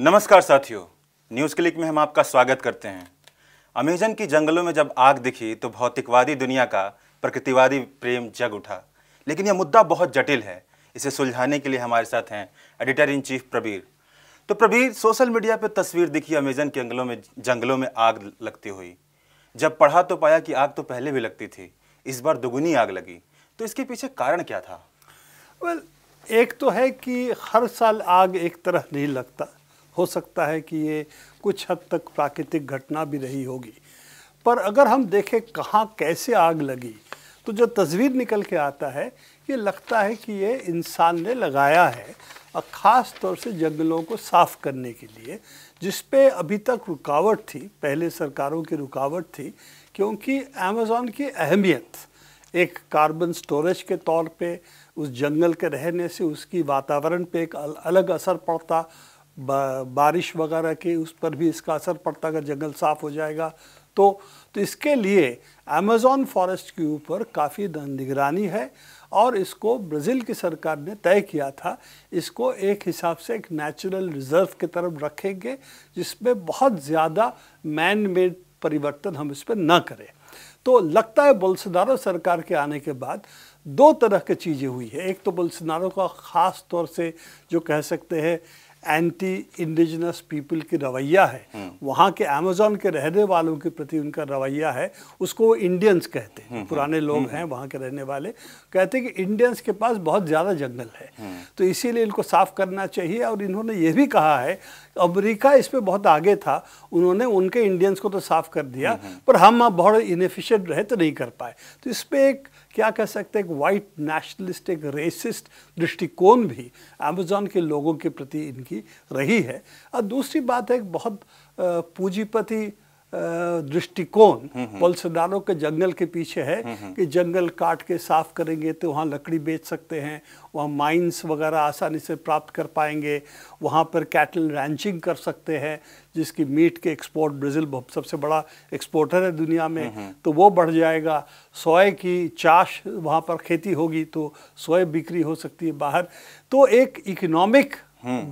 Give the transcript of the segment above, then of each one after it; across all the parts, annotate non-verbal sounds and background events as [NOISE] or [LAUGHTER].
नमस्कार साथियों news click में हम आपका स्वागत करते हैं अमेजन की जंगलों में जब आग दिखी तो भौतिकवादी दुनिया का प्रकृतिवादी प्रेम जग उठा लेकिन यह मुद्दा बहुत जटिल है इसे सुलझाने के लिए हमारे साथ हैं एडिटर इन चीफ प्रबीर तो प्रबीर सोशल मीडिया पर तस्वीर दिखी अमेजन के जंगलों में जंगलों में आग लगती हुई जब पढ़ा तो पाया कि आग तो पहले भी लगती थी इस बार दुगुनी आग लगी तो इसके पीछे कारण क्या था वेल well, एक तो है कि हर साल आग एक तरह नहीं लगता हो सकता है कि ये कुछ हद तक प्राकृतिक घटना भी रही होगी पर अगर हम देखें कहाँ कैसे आग लगी तो जो तस्वीर निकल के आता है ये लगता है कि ये इंसान ने लगाया है और ख़ास तौर से जंगलों को साफ़ करने के लिए जिस पे अभी तक रुकावट थी पहले सरकारों की रुकावट थी क्योंकि अमेजोन की अहमियत एक कार्बन स्टोरेज के तौर पे उस जंगल के रहने से उसकी वातावरण पे एक अलग असर पड़ता बा, बारिश वगैरह के उस पर भी इसका असर पड़ता अगर जंगल साफ हो जाएगा तो तो इसके लिए अमेज़ोन फॉरेस्ट के ऊपर काफ़ी निगरानी है और इसको ब्राज़ील की सरकार ने तय किया था इसको एक हिसाब से एक नेचुरल रिज़र्व की तरफ रखेंगे जिसमें बहुत ज़्यादा मैन मेड परिवर्तन हम इस पर ना करें तो लगता है बोलसनारो सरकार के आने के बाद दो तरह की चीज़ें हुई है एक तो बोलसनारो का ख़ास तौर से जो कह सकते हैं एंटी इंडिजिनस पीपल की रवैया है हम्म। वहाँ के अमेजोन के रहने वालों के प्रति उनका रवैया है उसको वो इंडियंस कहते हैं हम्म, हम्म। पुराने लोग हैं वहाँ के रहने वाले कहते हैं कि इंडियंस के पास बहुत ज़्यादा जंगल है तो इसीलिए इनको साफ करना चाहिए और इन्होंने ये भी कहा है तो अमेरिका इस पर बहुत आगे था उन्होंने उनके इंडियंस को तो साफ कर दिया हम्म, हम्म। पर हम अब बहुत इनफिशेंट रहे तो नहीं कर पाए तो इस पर एक क्या कह सकते एक वाइट नेशनलिस्ट एक रेसिस्ट दृष्टिकोण भी अमेजोन के लोगों के प्रति इनकी रही है और दूसरी बात है एक बहुत पूंजीपति दृष्टिकोण हम्म, हम्म। पल्सदारों के जंगल के पीछे है हम्म, कि जंगल काट के साफ करेंगे तो वहाँ लकड़ी बेच सकते हैं वहाँ माइंस वगैरह आसानी से प्राप्त कर पाएंगे वहाँ पर कैटल रैंचिंग कर सकते हैं जिसकी मीट के एक्सपोर्ट ब्राज़ील सबसे बड़ा एक्सपोर्टर है दुनिया में तो वो बढ़ जाएगा सोए की चाश वहाँ पर खेती होगी तो सोए बिक्री हो सकती है बाहर तो एक इकोनॉमिक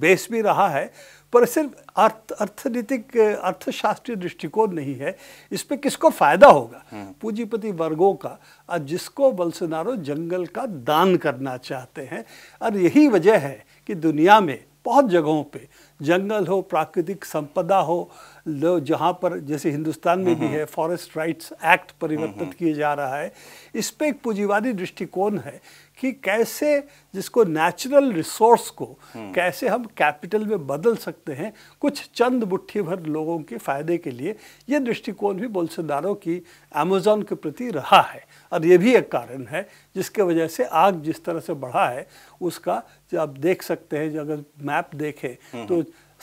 बेस भी रहा है पर सिर्फ अर्थ अर्थनीतिक अर्थशास्त्रीय दृष्टिकोण नहीं है इस पर किसको फायदा होगा हम्म। पूंजीपति वर्गों का और जिसको बल्सनारो जंगल का दान करना चाहते हैं और यही वजह है कि दुनिया में बहुत जगहों पे जंगल हो प्राकृतिक संपदा हो लो जहाँ पर जैसे हिंदुस्तान में भी हम्म। है फॉरेस्ट राइट्स एक्ट परिवर्तित हम्म। किए जा रहा है इस पर एक पूंजीवादी दृष्टिकोण है कि कैसे जिसको नेचुरल रिसोर्स को हम्म। कैसे हम कैपिटल में बदल सकते हैं कुछ चंद मुट्ठी भर लोगों के फायदे के लिए ये दृष्टिकोण भी बोलसेदारों की अमेजोन के प्रति रहा है और ये भी एक कारण है जिसके वजह से आग जिस तरह से बढ़ा है उसका जो आप देख सकते हैं जो अगर मैप देखें हम्म। तो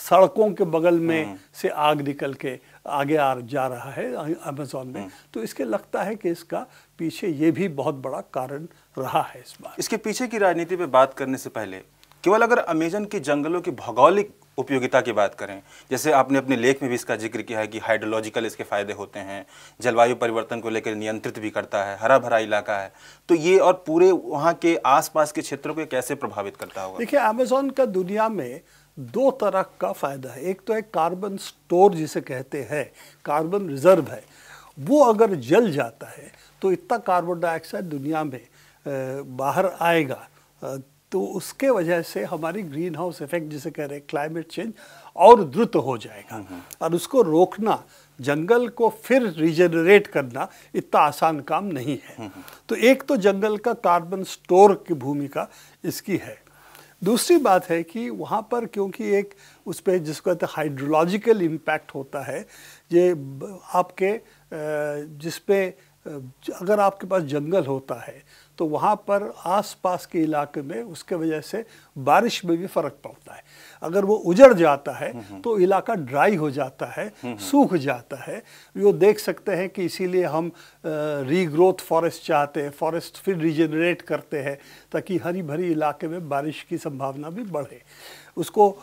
सड़कों के बगल में हम्म। से आग निकल के आगे आ जा रहा है अमेजोन में हम्म। तो इसके लगता है कि इसका पीछे ये भी बहुत बड़ा कारण रहा है इस बार इसके पीछे की राजनीति पे बात करने से पहले केवल अगर अमेजन के जंगलों की भौगोलिक उपयोगिता की बात करें जैसे आपने अपने लेख में भी इसका जिक्र किया है कि हाइड्रोलॉजिकल इसके फ़ायदे होते हैं जलवायु परिवर्तन को लेकर नियंत्रित भी करता है हरा भरा इलाका है तो ये और पूरे वहाँ के आसपास के क्षेत्रों को कैसे प्रभावित करता होगा देखिए अमेजोन का दुनिया में दो तरह का फ़ायदा है एक तो है कार्बन स्टोर जिसे कहते हैं कार्बन रिजर्व है वो अगर जल जाता है तो इतना कार्बन डाइऑक्साइड दुनिया में बाहर आएगा तो उसके वजह से हमारी ग्रीन हाउस इफेक्ट जिसे कह रहे हैं क्लाइमेट चेंज और द्रुत हो जाएगा हम्म, हम्म। और उसको रोकना जंगल को फिर रिजनरेट करना इतना आसान काम नहीं है हम्म, तो एक तो जंगल का कार्बन स्टोर की भूमिका इसकी है दूसरी बात है कि वहाँ पर क्योंकि एक उस पर जिसको कहते हैं हाइड्रोलॉजिकल इम्पैक्ट होता है ये आपके जिसपे अगर आपके पास जंगल होता है तो वहाँ पर आसपास के इलाके में उसके वजह से बारिश में भी फ़र्क पड़ता है अगर वो उजड़ जाता है तो इलाका ड्राई हो जाता है सूख जाता है वो देख सकते हैं कि इसीलिए हम रीग्रोथ फॉरेस्ट चाहते हैं फॉरेस्ट फिर रिजेनरेट करते हैं ताकि हरी भरी इलाके में बारिश की संभावना भी बढ़े उसको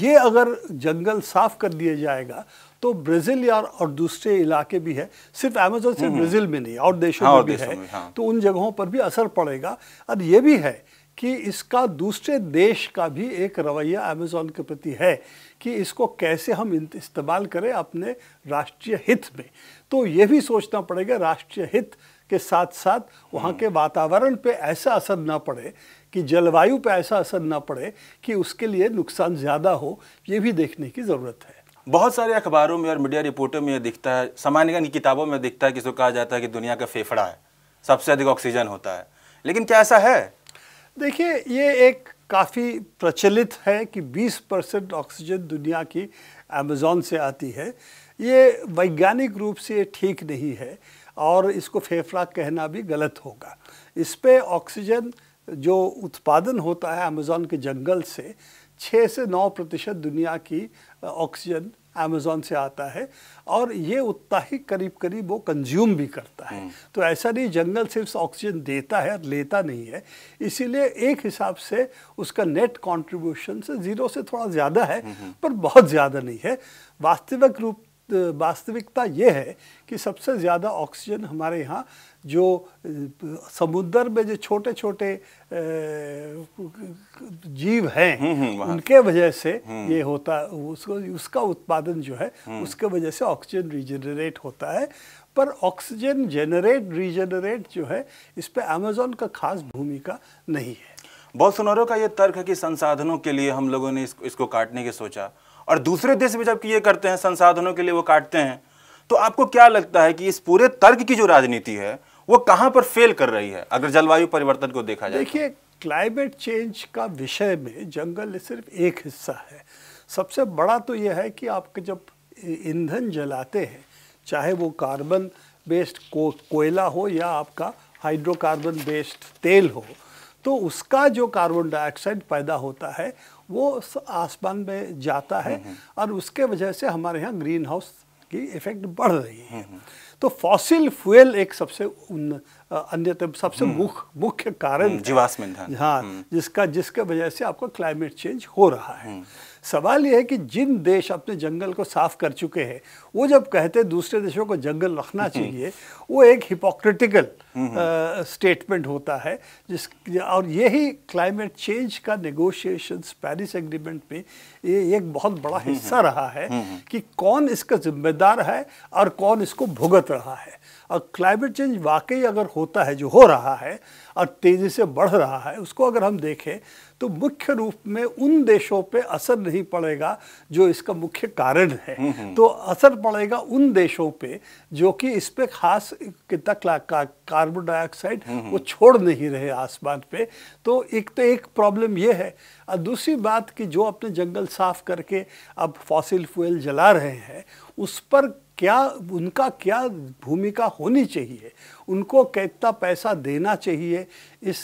ये अगर जंगल साफ कर दिया जाएगा तो ब्राज़ील या और दूसरे इलाके भी है सिर्फ अमेजोन सिर्फ हम्म, हम्म। ब्राज़ील में नहीं और देशों हाँ, में भी है में, हाँ। तो उन जगहों पर भी असर पड़ेगा और ये भी है कि इसका दूसरे देश का भी एक रवैया अमेजोन के प्रति है कि इसको कैसे हम इस्तेमाल करें अपने राष्ट्रीय हित में तो ये भी सोचना पड़ेगा राष्ट्रीय हित के साथ साथ वहाँ हम्म। के वातावरण पे ऐसा असर ना पड़े कि जलवायु पे ऐसा असर ना पड़े कि उसके लिए नुकसान ज़्यादा हो ये भी देखने की ज़रूरत है बहुत सारे अखबारों में और मीडिया रिपोर्टों में यह दिखता है सामान्य की किताबों में दिखता है किसको कहा जाता है कि दुनिया का फेफड़ा है सबसे अधिक ऑक्सीजन होता है लेकिन क्या ऐसा है देखिए ये एक काफ़ी प्रचलित है कि 20 परसेंट ऑक्सीजन दुनिया की अमेज़ोन से आती है ये वैज्ञानिक रूप से ठीक नहीं है और इसको फेफड़ा कहना भी गलत होगा इस पर ऑक्सीजन जो उत्पादन होता है अमेज़ोन के जंगल से छः से नौ प्रतिशत दुनिया की ऑक्सीजन अमेजोन से आता है और ये उतना ही करीब करीब वो कंज्यूम भी करता है हम्म। तो ऐसा नहीं जंगल सिर्फ ऑक्सीजन देता है और लेता नहीं है इसीलिए एक हिसाब से उसका नेट कॉन्ट्रीब्यूशन से ज़ीरो से थोड़ा ज़्यादा है हम्म, हम्म। पर बहुत ज़्यादा नहीं है वास्तविक रूप वास्तविकता ये है कि सबसे ज़्यादा ऑक्सीजन हमारे यहाँ जो समुद्र में जो छोटे छोटे जीव हैं हम्म, हम्म, उनके वजह से हम्म। ये होता उसको उसका उत्पादन जो है उसके वजह से ऑक्सीजन रिजनरेट होता है पर ऑक्सीजन जेनरेट रिजनरेट जो है इस पर अमेजोन का खास भूमिका नहीं है बहुत सुनोरों का ये तर्क है कि संसाधनों के लिए हम लोगों ने इसको काटने की सोचा और दूसरे देश में जबकि ये करते हैं संसाधनों के लिए वो काटते हैं तो आपको क्या लगता है कि इस पूरे तर्क की जो राजनीति है वो कहाँ पर फेल कर रही है अगर जलवायु परिवर्तन को देखा जाए तो? देखिए क्लाइमेट चेंज का विषय में जंगल सिर्फ एक हिस्सा है सबसे बड़ा तो यह है कि आप जब ईंधन जलाते हैं चाहे वो कार्बन बेस्ड को कोयला हो या आपका हाइड्रोकार्बन बेस्ड तेल हो तो उसका जो कार्बन डाइऑक्साइड पैदा होता है वो आसमान में जाता है हम्म, हम्म। और उसके वजह से हमारे यहाँ ग्रीन हाउस की इफेक्ट बढ़ रही है हम्म, तो फॉसिल फ्यूल एक सबसे अन्यतम सबसे हम्म। मुख्य मुख्य कारण हम्म, जीवाश्म ईंधन हाँ हम्म। जिसका जिसके वजह से आपको क्लाइमेट चेंज हो रहा है सवाल यह है कि जिन देश अपने जंगल को साफ कर चुके हैं वो जब कहते हैं दूसरे देशों को जंगल रखना चाहिए वो एक हिपोक्रेटिकल स्टेटमेंट होता है जिस और यही क्लाइमेट चेंज का नेगोशिएशंस पेरिस एग्रीमेंट में ये एक बहुत बड़ा हिस्सा रहा है कि कौन इसका जिम्मेदार है और कौन इसको भुगत बढ़ रहा है और क्लाइमेट चेंज वाकई अगर होता है जो हो रहा है और तेज़ी से बढ़ रहा है उसको अगर हम देखें तो मुख्य रूप में उन देशों पे असर नहीं पड़ेगा जो इसका मुख्य कारण है हम्म, हम्म। तो असर पड़ेगा उन देशों पे जो कि इस पर खास कितना का, कार्बन हम्म, डाइऑक्साइड वो छोड़ नहीं रहे आसमान पे तो एक तो एक प्रॉब्लम ये है और दूसरी बात कि जो अपने जंगल साफ करके अब फॉसिल फ्यूल जला रहे हैं उस पर क्या उनका क्या भूमिका होनी चाहिए उनको कितना पैसा देना चाहिए इस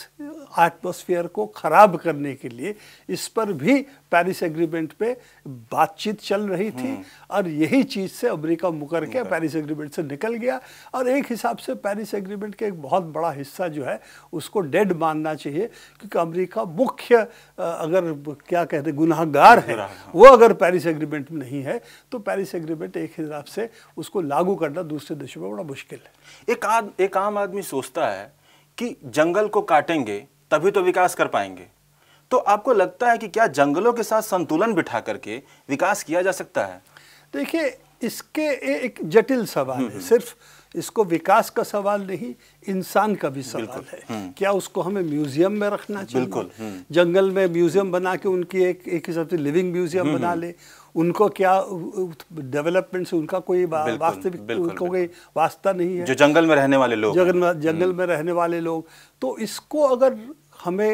एटमोसफियर को ख़राब करने के लिए इस पर भी पेरिस एग्रीमेंट पे बातचीत चल रही थी हम्म। और यही चीज़ से अमेरिका मुकर के पेरिस एग्रीमेंट से निकल गया और एक हिसाब से पेरिस एग्रीमेंट का एक बहुत बड़ा हिस्सा जो है उसको डेड मानना चाहिए क्योंकि अमेरिका मुख्य अगर क्या कहते गुनाहगार है हाँ। वो अगर पेरिस एग्रीमेंट में नहीं है तो पेरिस एग्रीमेंट एक हिसाब से उसको लागू करना दूसरे देशों में बड़ा मुश्किल है एक आद, एक आम आदमी सोचता है कि जंगल को काटेंगे तभी तो विकास कर पाएंगे तो आपको लगता है कि क्या जंगलों के साथ संतुलन बिठा करके विकास किया जा सकता है देखिए इसके एक जटिल सवाल हम्म, है हम्म। सिर्फ इसको विकास का सवाल नहीं इंसान का भी सवाल है हम्म। क्या उसको हमें म्यूजियम में रखना चाहिए जंगल में म्यूजियम बना के उनकी एक एक हिसाब से लिविंग म्यूजियम बना ले उनको क्या डेवलपमेंट से उनका कोई वास्तविक उनको कोई वास्ता नहीं है जो जंगल में रहने वाले लोग जंगल में रहने वाले लोग तो इसको अगर हमें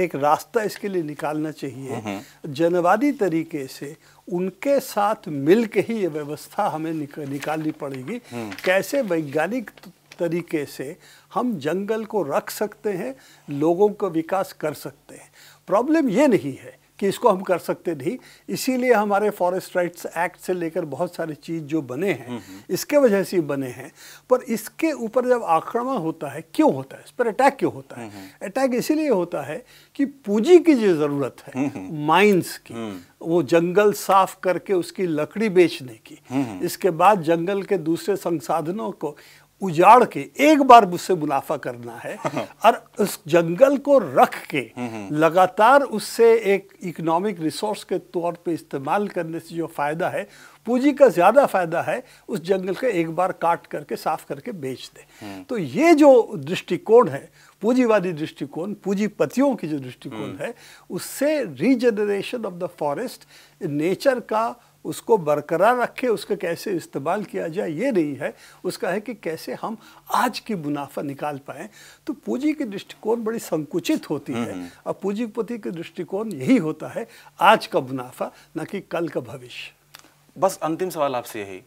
एक रास्ता इसके लिए निकालना चाहिए हम्म, हम्म। जनवादी तरीके से उनके साथ मिल के ही ये व्यवस्था हमें निक, निकालनी पड़ेगी हम्म। कैसे वैज्ञानिक तरीके से हम जंगल को रख सकते हैं लोगों का विकास कर सकते हैं प्रॉब्लम ये नहीं है कि इसको हम कर सकते नहीं इसीलिए हमारे फॉरेस्ट राइट्स एक्ट से लेकर बहुत सारी चीज़ जो बने हैं हम्म, हम्म। इसके वजह से बने हैं पर इसके ऊपर जब आक्रमण होता है क्यों होता है इस पर अटैक क्यों होता है हम्म, अटैक इसीलिए होता है कि पूंजी की जो ज़रूरत है माइंस की वो जंगल साफ करके उसकी लकड़ी बेचने की इसके बाद जंगल के दूसरे संसाधनों को उजाड़ के एक बार उससे मुनाफा करना है [LAUGHS] और उस जंगल को रख के हम्म, हम्म। लगातार उससे एक इकोनॉमिक रिसोर्स के तौर पे इस्तेमाल करने से जो फ़ायदा है पूंजी का ज़्यादा फ़ायदा है उस जंगल का एक बार काट करके साफ करके बेच दे हम्म। तो ये जो दृष्टिकोण है पूंजीवादी दृष्टिकोण पूंजीपतियों की जो दृष्टिकोण है उससे regeneration of the forest nature का उसको बरकरार रखे उसका कैसे इस्तेमाल किया जाए ये नहीं है उसका है कि कैसे हम आज की मुनाफा निकाल पाएँ तो पूंजी की दृष्टिकोण बड़ी संकुचित होती है और हम्म, हम्म। पूंजीपति का दृष्टिकोण यही होता है आज का मुनाफा न कि कल का भविष्य बस अंतिम सवाल आपसे यही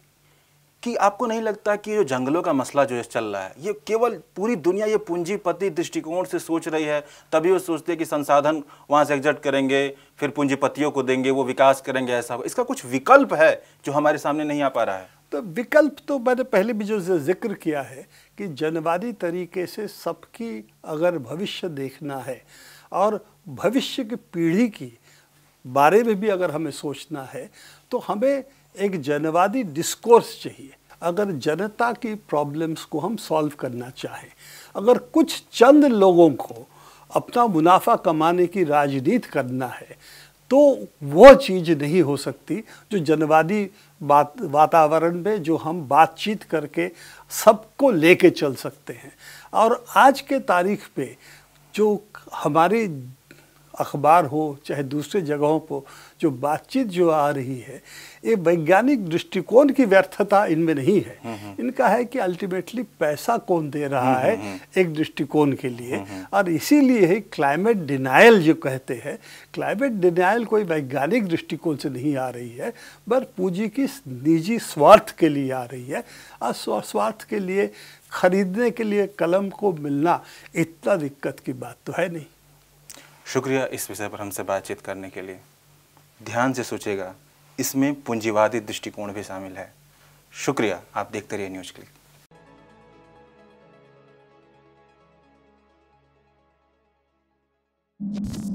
कि आपको नहीं लगता कि जो जंगलों का मसला जो है चल रहा है ये केवल पूरी दुनिया ये पूंजीपति दृष्टिकोण से सोच रही है तभी वो सोचते हैं कि संसाधन वहाँ से एग्जट करेंगे फिर पूंजीपतियों को देंगे वो विकास करेंगे ऐसा इसका कुछ विकल्प है जो हमारे सामने नहीं आ पा रहा है तो विकल्प तो मैंने पहले भी जो जिक्र किया है कि जनवादी तरीके से सबकी अगर भविष्य देखना है और भविष्य की पीढ़ी की बारे में भी अगर हमें सोचना है तो हमें एक जनवादी डिस्कोर्स चाहिए अगर जनता की प्रॉब्लम्स को हम सॉल्व करना चाहें अगर कुछ चंद लोगों को अपना मुनाफा कमाने की राजनीति करना है तो वो चीज़ नहीं हो सकती जो जनवादी बात वातावरण में जो हम बातचीत करके सबको लेके चल सकते हैं और आज के तारीख पे जो हमारी अखबार हो चाहे दूसरे जगहों पर जो बातचीत जो आ रही है ये वैज्ञानिक दृष्टिकोण की व्यर्थता इनमें नहीं है हम्म, हम्म। इनका है कि अल्टीमेटली पैसा कौन दे रहा हम्म, है एक दृष्टिकोण के लिए और इसीलिए ही क्लाइमेट डिनाइल जो कहते हैं क्लाइमेट डिनाइल कोई वैज्ञानिक दृष्टिकोण से नहीं आ रही है पर पूंजी की निजी स्वार्थ के लिए आ रही है और स्वार्थ के लिए खरीदने के लिए कलम को मिलना इतना दिक्कत की बात तो है नहीं शुक्रिया इस विषय पर हमसे बातचीत करने के लिए ध्यान से सोचेगा इसमें पूंजीवादी दृष्टिकोण भी शामिल है शुक्रिया आप देखते रहिए न्यूज क्लिक Thank you.